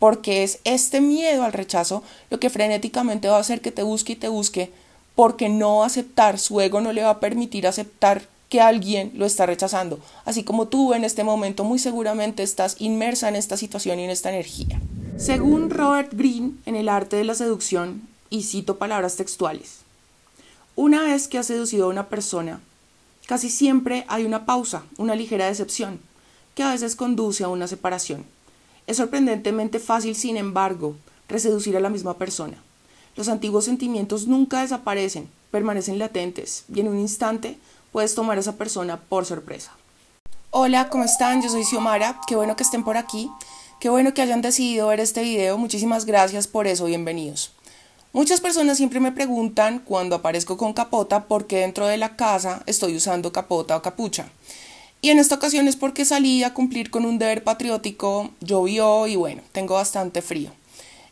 porque es este miedo al rechazo lo que frenéticamente va a hacer que te busque y te busque, porque no aceptar, su ego no le va a permitir aceptar que alguien lo está rechazando, así como tú en este momento muy seguramente estás inmersa en esta situación y en esta energía. Según Robert Green en el arte de la seducción, y cito palabras textuales, una vez que has seducido a una persona, casi siempre hay una pausa, una ligera decepción, que a veces conduce a una separación. Es sorprendentemente fácil, sin embargo, reseducir a la misma persona. Los antiguos sentimientos nunca desaparecen, permanecen latentes y en un instante puedes tomar a esa persona por sorpresa. Hola, ¿cómo están? Yo soy Xiomara, qué bueno que estén por aquí, qué bueno que hayan decidido ver este video, muchísimas gracias por eso, bienvenidos. Muchas personas siempre me preguntan cuando aparezco con capota por qué dentro de la casa estoy usando capota o capucha. Y en esta ocasión es porque salí a cumplir con un deber patriótico, llovió y bueno, tengo bastante frío.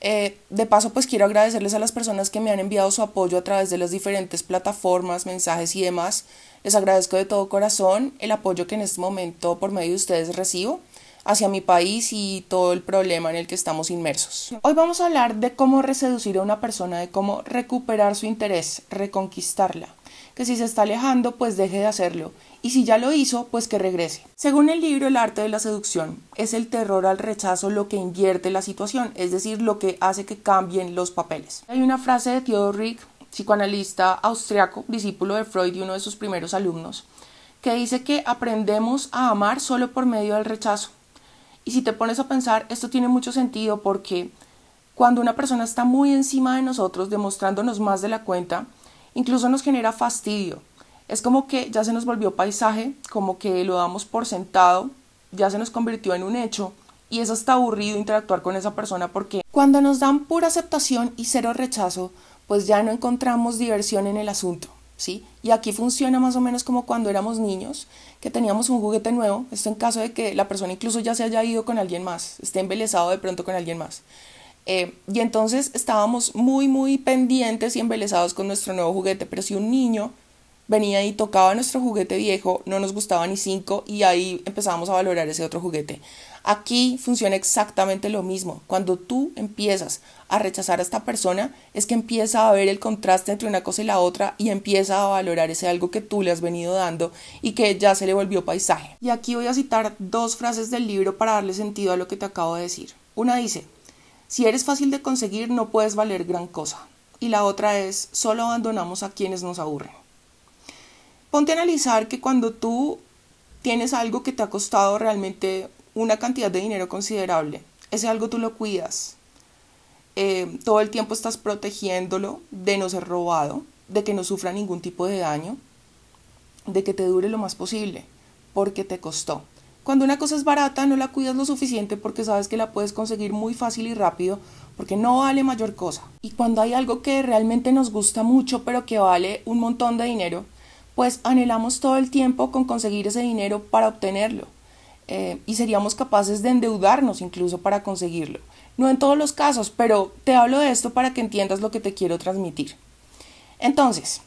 Eh, de paso, pues quiero agradecerles a las personas que me han enviado su apoyo a través de las diferentes plataformas, mensajes y demás. Les agradezco de todo corazón el apoyo que en este momento por medio de ustedes recibo hacia mi país y todo el problema en el que estamos inmersos. Hoy vamos a hablar de cómo reseducir a una persona, de cómo recuperar su interés, reconquistarla. Que si se está alejando, pues deje de hacerlo y si ya lo hizo, pues que regrese. Según el libro El arte de la seducción, es el terror al rechazo lo que invierte la situación, es decir, lo que hace que cambien los papeles. Hay una frase de Theodor Rick, psicoanalista austriaco, discípulo de Freud y uno de sus primeros alumnos, que dice que aprendemos a amar solo por medio del rechazo. Y si te pones a pensar, esto tiene mucho sentido porque cuando una persona está muy encima de nosotros, demostrándonos más de la cuenta, incluso nos genera fastidio, es como que ya se nos volvió paisaje, como que lo damos por sentado, ya se nos convirtió en un hecho y es hasta aburrido interactuar con esa persona porque cuando nos dan pura aceptación y cero rechazo, pues ya no encontramos diversión en el asunto. ¿Sí? Y aquí funciona más o menos como cuando éramos niños, que teníamos un juguete nuevo, esto en caso de que la persona incluso ya se haya ido con alguien más, esté embelesado de pronto con alguien más. Eh, y entonces estábamos muy, muy pendientes y embelesados con nuestro nuevo juguete, pero si un niño venía y tocaba nuestro juguete viejo, no nos gustaba ni cinco y ahí empezábamos a valorar ese otro juguete. Aquí funciona exactamente lo mismo. Cuando tú empiezas a rechazar a esta persona, es que empieza a ver el contraste entre una cosa y la otra y empieza a valorar ese algo que tú le has venido dando y que ya se le volvió paisaje. Y aquí voy a citar dos frases del libro para darle sentido a lo que te acabo de decir. Una dice, si eres fácil de conseguir no puedes valer gran cosa. Y la otra es, solo abandonamos a quienes nos aburren. Ponte a analizar que cuando tú tienes algo que te ha costado realmente una cantidad de dinero considerable, ese algo tú lo cuidas. Eh, todo el tiempo estás protegiéndolo de no ser robado, de que no sufra ningún tipo de daño, de que te dure lo más posible, porque te costó. Cuando una cosa es barata, no la cuidas lo suficiente porque sabes que la puedes conseguir muy fácil y rápido, porque no vale mayor cosa. Y cuando hay algo que realmente nos gusta mucho, pero que vale un montón de dinero, pues anhelamos todo el tiempo con conseguir ese dinero para obtenerlo eh, y seríamos capaces de endeudarnos incluso para conseguirlo. No en todos los casos, pero te hablo de esto para que entiendas lo que te quiero transmitir. Entonces,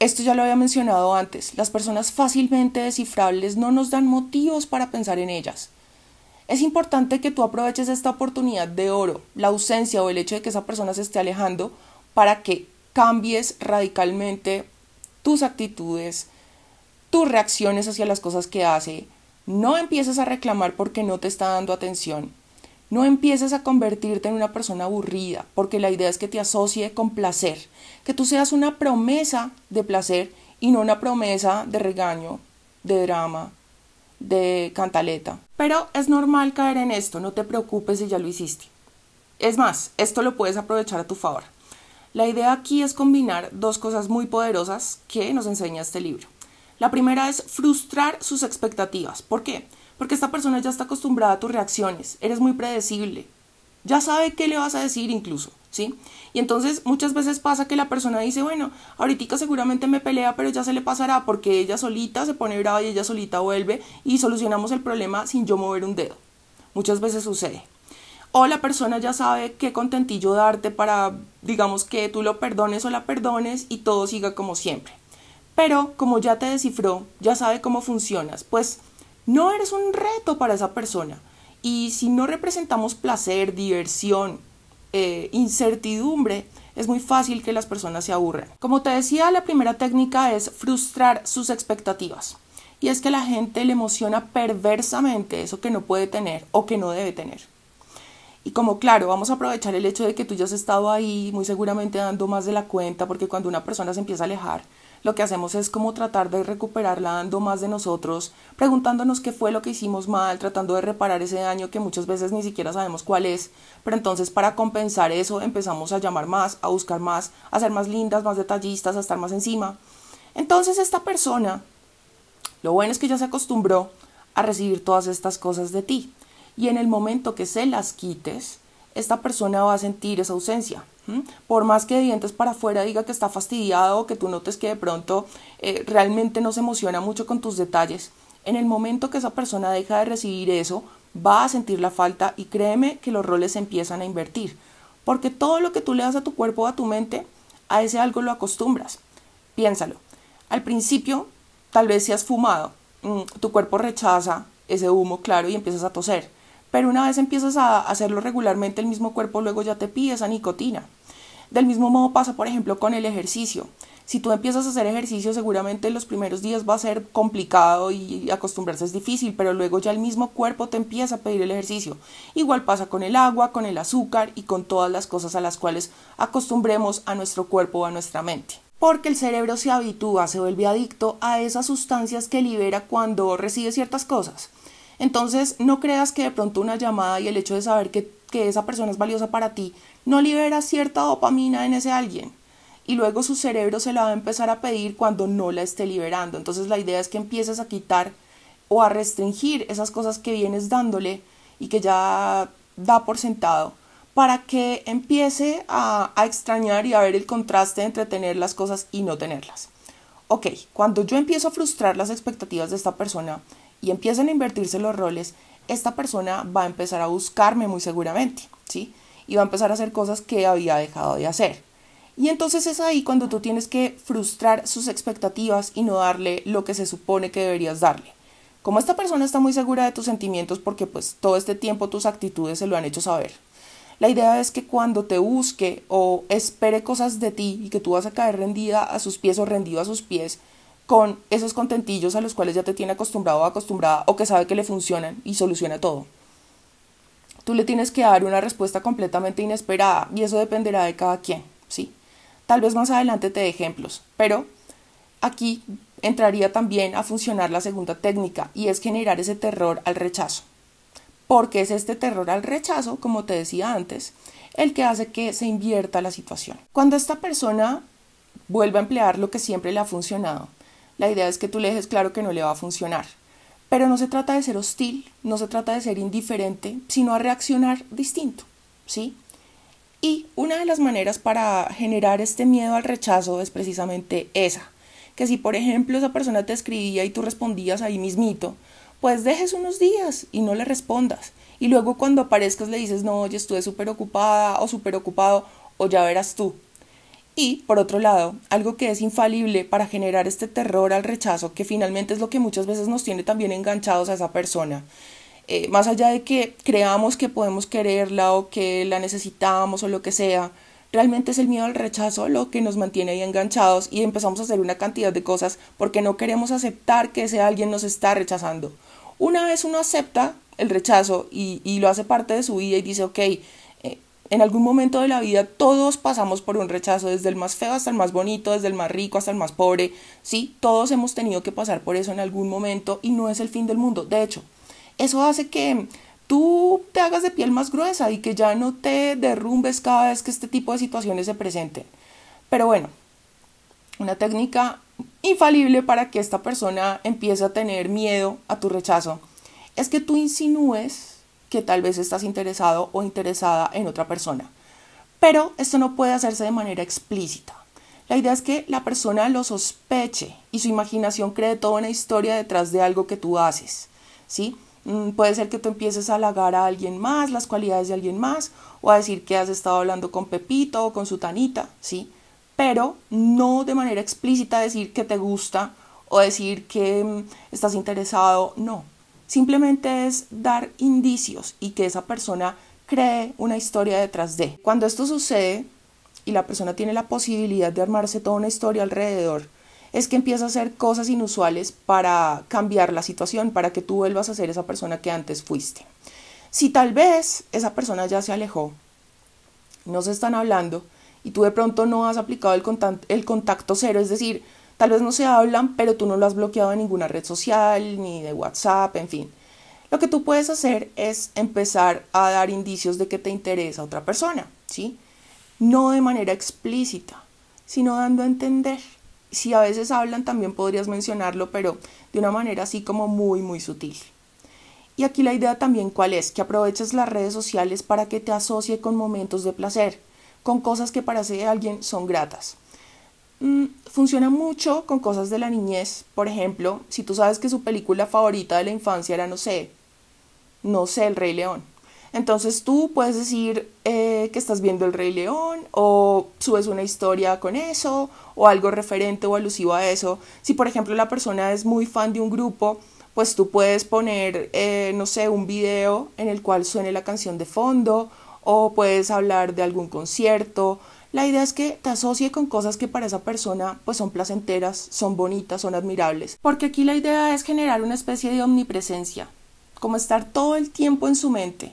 esto ya lo había mencionado antes, las personas fácilmente descifrables no nos dan motivos para pensar en ellas. Es importante que tú aproveches esta oportunidad de oro, la ausencia o el hecho de que esa persona se esté alejando, para que cambies radicalmente tus actitudes, tus reacciones hacia las cosas que hace. No empieces a reclamar porque no te está dando atención. No empieces a convertirte en una persona aburrida, porque la idea es que te asocie con placer, que tú seas una promesa de placer y no una promesa de regaño, de drama, de cantaleta. Pero es normal caer en esto, no te preocupes si ya lo hiciste. Es más, esto lo puedes aprovechar a tu favor. La idea aquí es combinar dos cosas muy poderosas que nos enseña este libro. La primera es frustrar sus expectativas. ¿Por qué? Porque esta persona ya está acostumbrada a tus reacciones, eres muy predecible, ya sabe qué le vas a decir incluso, ¿sí? Y entonces muchas veces pasa que la persona dice, bueno, ahorita seguramente me pelea, pero ya se le pasará porque ella solita se pone brava y ella solita vuelve y solucionamos el problema sin yo mover un dedo. Muchas veces sucede o la persona ya sabe qué contentillo darte para, digamos, que tú lo perdones o la perdones y todo siga como siempre. Pero como ya te descifró, ya sabe cómo funcionas, pues no eres un reto para esa persona. Y si no representamos placer, diversión, eh, incertidumbre, es muy fácil que las personas se aburran. Como te decía, la primera técnica es frustrar sus expectativas. Y es que a la gente le emociona perversamente eso que no puede tener o que no debe tener. Y como claro, vamos a aprovechar el hecho de que tú ya has estado ahí muy seguramente dando más de la cuenta, porque cuando una persona se empieza a alejar, lo que hacemos es como tratar de recuperarla dando más de nosotros, preguntándonos qué fue lo que hicimos mal, tratando de reparar ese daño que muchas veces ni siquiera sabemos cuál es, pero entonces para compensar eso empezamos a llamar más, a buscar más, a ser más lindas, más detallistas, a estar más encima. Entonces esta persona, lo bueno es que ya se acostumbró a recibir todas estas cosas de ti y en el momento que se las quites, esta persona va a sentir esa ausencia. Por más que de dientes para afuera diga que está fastidiado, que tú notes que de pronto eh, realmente no se emociona mucho con tus detalles, en el momento que esa persona deja de recibir eso, va a sentir la falta y créeme que los roles se empiezan a invertir, porque todo lo que tú le das a tu cuerpo o a tu mente, a ese algo lo acostumbras. Piénsalo. Al principio, tal vez si has fumado, mm, tu cuerpo rechaza ese humo claro y empiezas a toser pero una vez empiezas a hacerlo regularmente, el mismo cuerpo luego ya te pide esa nicotina. Del mismo modo pasa, por ejemplo, con el ejercicio. Si tú empiezas a hacer ejercicio, seguramente los primeros días va a ser complicado y acostumbrarse es difícil, pero luego ya el mismo cuerpo te empieza a pedir el ejercicio. Igual pasa con el agua, con el azúcar y con todas las cosas a las cuales acostumbremos a nuestro cuerpo o a nuestra mente. Porque el cerebro se habitúa, se vuelve adicto a esas sustancias que libera cuando recibe ciertas cosas. Entonces, no creas que de pronto una llamada y el hecho de saber que, esa persona es valiosa para ti no libera cierta dopamina en ese alguien y luego su cerebro se la va a empezar a pedir cuando no la esté liberando. Entonces la idea es que empieces a quitar o a restringir esas cosas que vienes dándole y que ya da por sentado para que empiece a, a extrañar y a ver el contraste entre tener las cosas y no tenerlas. Ok, cuando yo empiezo a frustrar las expectativas de esta persona, y empiezan a invertirse los roles, esta persona va a empezar a buscarme muy seguramente, ¿sí? Y va a empezar a hacer cosas que había dejado de hacer. Y entonces es ahí cuando tú tienes que frustrar sus expectativas y no darle lo que se supone que deberías darle. Como esta persona está muy segura de tus sentimientos porque pues todo este tiempo tus actitudes se lo han hecho saber. La idea es que cuando te busque o espere cosas de ti y que tú vas a caer rendida a sus pies o rendido a sus pies, con esos contentillos a los cuales ya te tiene acostumbrado o acostumbrada o que sabe que le funcionan y soluciona todo. Tú le tienes que dar una respuesta completamente inesperada y eso dependerá de cada quien, ¿sí? Tal vez más adelante te dé ejemplos, pero aquí entraría también a funcionar la segunda técnica y es generar ese terror al rechazo. Porque es este terror al rechazo, como te decía antes, el que hace que se invierta la situación. Cuando esta persona vuelve a emplear lo que siempre le ha funcionado, la idea es que tú le dejes claro que no le va a funcionar. Pero no se trata de ser hostil, no se trata de ser indiferente, sino a reaccionar distinto, ¿sí? Y una de las maneras para generar este miedo al rechazo es precisamente esa, que si por ejemplo esa persona te escribía y tú respondías ahí mismito, pues dejes unos días y no le respondas. Y luego cuando aparezcas le dices, no, oye, estuve súper ocupada o súper ocupado o ya verás tú. Y, por otro lado, algo que es infalible para generar este terror al rechazo, que finalmente es lo que muchas veces nos tiene también enganchados a esa persona. Eh, más allá de que creamos que podemos quererla o que la necesitamos o lo que sea, realmente es el miedo al rechazo lo que nos mantiene ahí enganchados y empezamos a hacer una cantidad de cosas porque no queremos aceptar que ese alguien nos está rechazando. Una vez uno acepta el rechazo y, y lo hace parte de su vida y dice, ok, en algún momento de la vida todos pasamos por un rechazo, desde el más feo hasta el más bonito, desde el más rico hasta el más pobre. Sí, todos hemos tenido que pasar por eso en algún momento y no es el fin del mundo. De hecho, eso hace que tú te hagas de piel más gruesa y que ya no te derrumbes cada vez que este tipo de situaciones se presenten. Pero bueno, una técnica infalible para que esta persona empiece a tener miedo a tu rechazo es que tú insinúes que tal vez estás interesado o interesada en otra persona. Pero esto no puede hacerse de manera explícita. La idea es que la persona lo sospeche y su imaginación cree toda una historia detrás de algo que tú haces. ¿sí? Mm, puede ser que tú empieces a halagar a alguien más, las cualidades de alguien más, o a decir que has estado hablando con Pepito o con Sutanita, ¿sí? pero no de manera explícita decir que te gusta o decir que mm, estás interesado, no. Simplemente es dar indicios y que esa persona cree una historia detrás de. Cuando esto sucede y la persona tiene la posibilidad de armarse toda una historia alrededor, es que empieza a hacer cosas inusuales para cambiar la situación, para que tú vuelvas a ser esa persona que antes fuiste. Si tal vez esa persona ya se alejó, no se están hablando y tú de pronto no has aplicado el, contacto, el cero, es decir, Tal vez no se hablan, pero tú no lo has bloqueado en ninguna red social, ni de WhatsApp, en fin. Lo que tú puedes hacer es empezar a dar indicios de que te interesa a otra persona, ¿sí? No de manera explícita, sino dando a entender. Si a veces hablan, también podrías mencionarlo, pero de una manera así como muy, muy sutil. Y aquí la idea también cuál es, que aproveches las redes sociales para que te asocie con momentos de placer, con cosas que para alguien son gratas. Mm, funciona mucho con cosas de la niñez. Por ejemplo, si tú sabes que su película favorita de la infancia era, no sé, no sé, El Rey León. Entonces tú puedes decir eh, que estás viendo El Rey León o subes una historia con eso o algo referente o alusivo a eso. Si por ejemplo la persona es muy fan de un grupo, pues tú puedes poner, eh, no sé, un video en el cual suene la canción de fondo o puedes hablar de algún concierto la idea es que te asocie con cosas que para esa persona pues son placenteras, son bonitas, son admirables, porque aquí la idea es generar una especie de omnipresencia, como estar todo el tiempo en su mente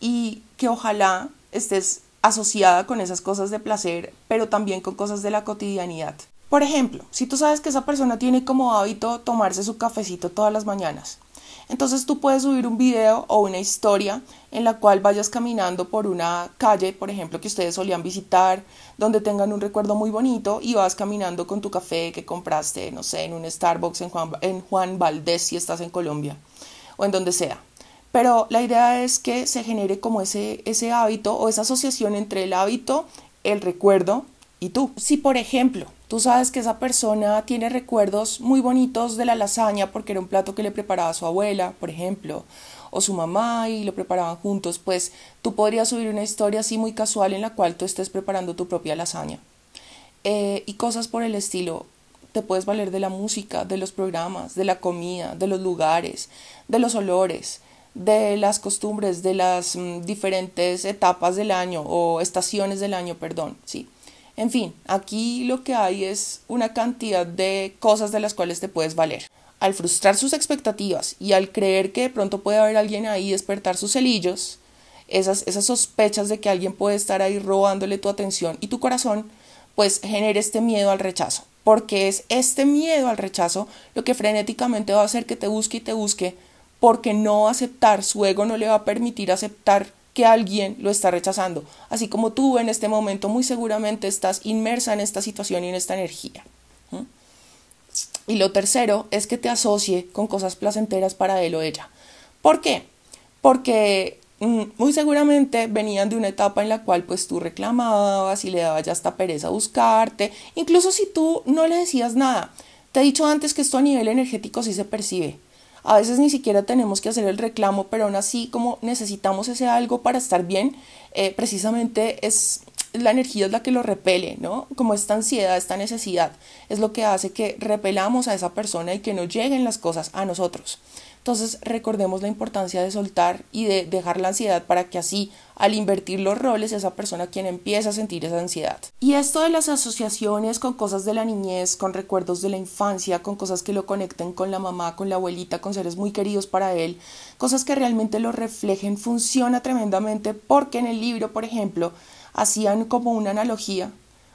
y que ojalá estés asociada con esas cosas de placer, pero también con cosas de la cotidianidad. Por ejemplo, si tú sabes que esa persona tiene como hábito tomarse su cafecito todas las mañanas, entonces tú puedes subir un video o una historia en la cual vayas caminando por una calle, por ejemplo, que ustedes solían visitar, donde tengan un recuerdo muy bonito y vas caminando con tu café que compraste, no sé, en un Starbucks en Juan, Valdez, si estás en Colombia o en donde sea. Pero la idea es que se genere como ese, ese hábito o esa asociación entre el hábito, el recuerdo y tú. Si por ejemplo Tú sabes que esa persona tiene recuerdos muy bonitos de la lasaña porque era un plato que le preparaba su abuela, por ejemplo, o su mamá y lo preparaban juntos, pues tú podrías subir una historia así muy casual en la cual tú estés preparando tu propia lasaña. Eh, y cosas por el estilo. Te puedes valer de la música, de los programas, de la comida, de los lugares, de los olores, de las costumbres, de las mm, diferentes etapas del año o estaciones del año, perdón, sí. En fin, aquí lo que hay es una cantidad de cosas de las cuales te puedes valer. Al frustrar sus expectativas y al creer que de pronto puede haber alguien ahí despertar sus celillos, esas, esas sospechas de que alguien puede estar ahí robándole tu atención y tu corazón, pues genera este miedo al rechazo. Porque es este miedo al rechazo lo que frenéticamente va a hacer que te busque y te busque, porque no aceptar, su ego no le va a permitir aceptar que alguien lo está rechazando, así como tú en este momento muy seguramente estás inmersa en esta situación y en esta energía. Y lo tercero es que te asocie con cosas placenteras para él o ella. ¿Por qué? Porque mm, muy seguramente venían de una etapa en la cual pues tú reclamabas y le daba ya esta pereza a buscarte, incluso si tú no le decías nada. Te he dicho antes que esto a nivel energético sí se percibe. A veces ni siquiera tenemos que hacer el reclamo, pero aún así como necesitamos ese algo para estar bien, eh, precisamente es la energía es la que lo repele, ¿no? Como esta ansiedad, esta necesidad, es lo que hace que repelamos a esa persona y que no lleguen las cosas a nosotros. Entonces recordemos la importancia de soltar y de dejar la ansiedad para que así al invertir los roles esa persona quien empieza a sentir esa ansiedad. Y esto de las asociaciones con cosas de la niñez, con recuerdos de la infancia, con cosas que lo conecten con la mamá, con la abuelita, con seres muy queridos para él, cosas que realmente lo reflejen, funciona tremendamente porque en el libro, por ejemplo, hacían como una analogía,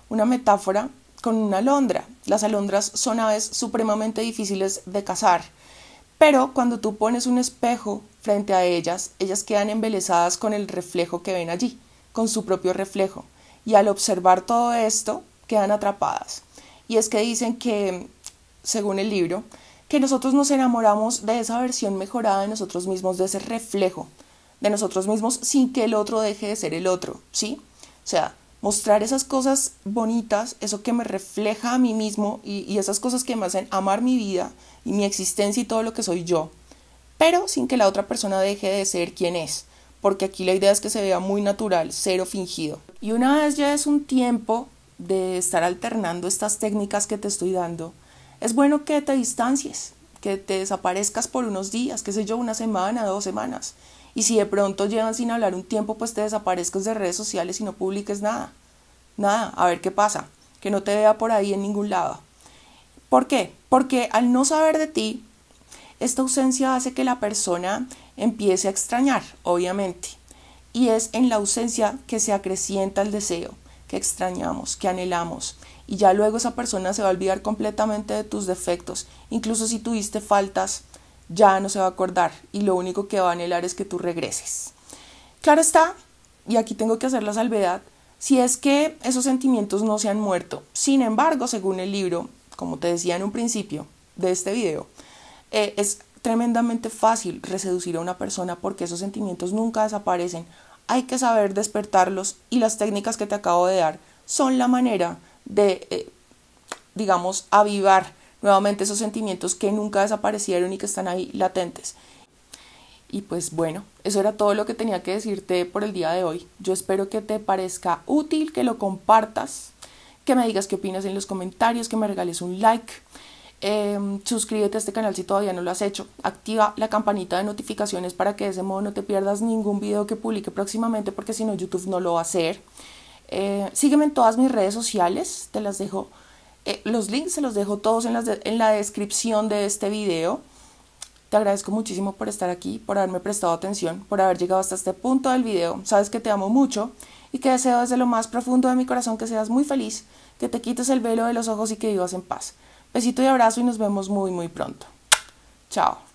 una metáfora con una alondra. Las alondras son aves supremamente difíciles de cazar pero cuando tú pones un espejo frente a ellas, ellas quedan embelesadas con el reflejo que ven allí, con su propio reflejo. Y al observar todo esto, quedan atrapadas. Y es que dicen que, según el libro, que nosotros nos enamoramos de esa versión mejorada de nosotros mismos, de ese reflejo de nosotros mismos, sin que el otro deje de ser el otro, ¿sí? O sea, mostrar esas cosas bonitas, eso que me refleja a mí mismo y, esas cosas que me hacen amar mi vida y mi existencia y todo lo que soy yo, pero sin que la otra persona deje de ser quien es, porque aquí la idea es que se vea muy natural, cero fingido. Y una vez ya es un tiempo de estar alternando estas técnicas que te estoy dando, es bueno que te distancies, que te desaparezcas por unos días, qué sé yo, una semana, dos semanas, y si de pronto llevan sin hablar un tiempo, pues te desaparezcas de redes sociales y no publiques nada. Nada, a ver qué pasa. Que no te vea por ahí en ningún lado. ¿Por qué? Porque al no saber de ti, esta ausencia hace que la persona empiece a extrañar, obviamente. Y es en la ausencia que se acrecienta el deseo, que extrañamos, que anhelamos. Y ya luego esa persona se va a olvidar completamente de tus defectos, incluso si tuviste faltas ya no se va a acordar y lo único que va a anhelar es que tú regreses. Claro está, y aquí tengo que hacer la salvedad, si es que esos sentimientos no se han muerto. Sin embargo, según el libro, como te decía en un principio de este video, eh, es tremendamente fácil reseducir a una persona porque esos sentimientos nunca desaparecen. Hay que saber despertarlos y las técnicas que te acabo de dar son la manera de, eh, digamos, avivar nuevamente esos sentimientos que nunca desaparecieron y que están ahí latentes. Y pues bueno, eso era todo lo que tenía que decirte por el día de hoy. Yo espero que te parezca útil, que lo compartas, que me digas qué opinas en los comentarios, que me regales un like. Em, suscríbete a este canal si todavía no lo has hecho. Activa la campanita de notificaciones para que de ese modo no te pierdas ningún video que publique próximamente porque si no YouTube no lo va a hacer. Eh, sígueme en todas mis redes sociales, te las dejo eh, los links se los dejo todos en, en la descripción de este video. Te agradezco muchísimo por estar aquí, por haberme prestado atención, por haber llegado hasta este punto del video. Sabes que te amo mucho y que deseo desde lo más profundo de mi corazón que seas muy feliz, que te quites el velo de los ojos y que vivas en paz. Besito y abrazo y nos vemos muy muy pronto. Chao.